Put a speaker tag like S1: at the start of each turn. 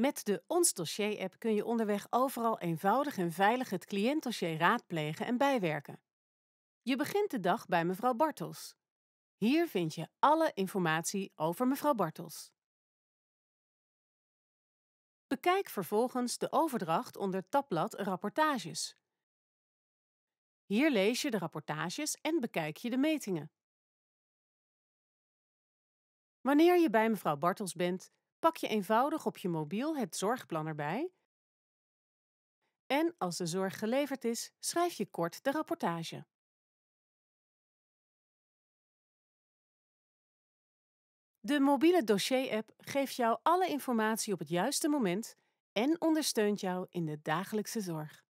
S1: Met de Ons Dossier-app kun je onderweg overal eenvoudig en veilig het cliëntdossier raadplegen en bijwerken. Je begint de dag bij mevrouw Bartels. Hier vind je alle informatie over mevrouw Bartels. Bekijk vervolgens de overdracht onder tabblad Rapportages. Hier lees je de rapportages en bekijk je de metingen. Wanneer je bij mevrouw Bartels bent, pak je eenvoudig op je mobiel het zorgplan erbij. En als de zorg geleverd is,
S2: schrijf je kort de rapportage.
S1: De mobiele dossier-app geeft jou alle informatie op het juiste moment en ondersteunt jou in de dagelijkse zorg.